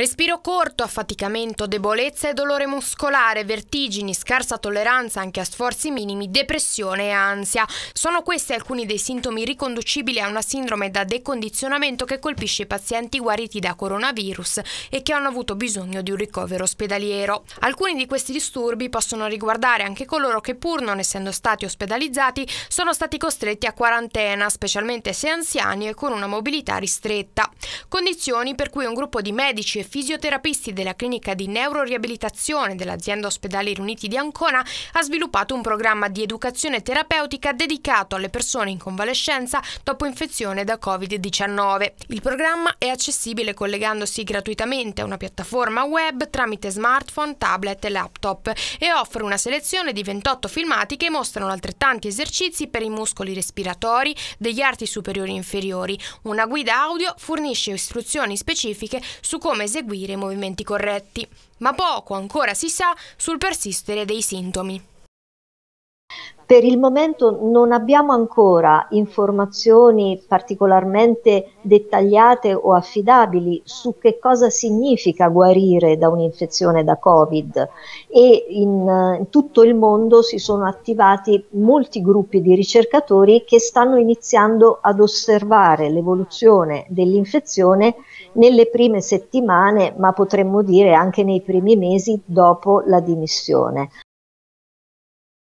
Respiro corto, affaticamento, debolezza e dolore muscolare, vertigini, scarsa tolleranza anche a sforzi minimi, depressione e ansia. Sono questi alcuni dei sintomi riconducibili a una sindrome da decondizionamento che colpisce i pazienti guariti da coronavirus e che hanno avuto bisogno di un ricovero ospedaliero. Alcuni di questi disturbi possono riguardare anche coloro che pur non essendo stati ospedalizzati sono stati costretti a quarantena, specialmente se anziani e con una mobilità ristretta. Condizioni per cui un gruppo di medici e fisioterapisti della clinica di neuroriabilitazione dell'azienda ospedale Riuniti di Ancona ha sviluppato un programma di educazione terapeutica dedicato alle persone in convalescenza dopo infezione da Covid-19. Il programma è accessibile collegandosi gratuitamente a una piattaforma web tramite smartphone, tablet e laptop e offre una selezione di 28 filmati che mostrano altrettanti esercizi per i muscoli respiratori degli arti superiori e inferiori, una guida audio fornita fornisce istruzioni specifiche su come eseguire i movimenti corretti. Ma poco ancora si sa sul persistere dei sintomi. Per il momento non abbiamo ancora informazioni particolarmente dettagliate o affidabili su che cosa significa guarire da un'infezione da Covid e in, eh, in tutto il mondo si sono attivati molti gruppi di ricercatori che stanno iniziando ad osservare l'evoluzione dell'infezione nelle prime settimane, ma potremmo dire anche nei primi mesi dopo la dimissione.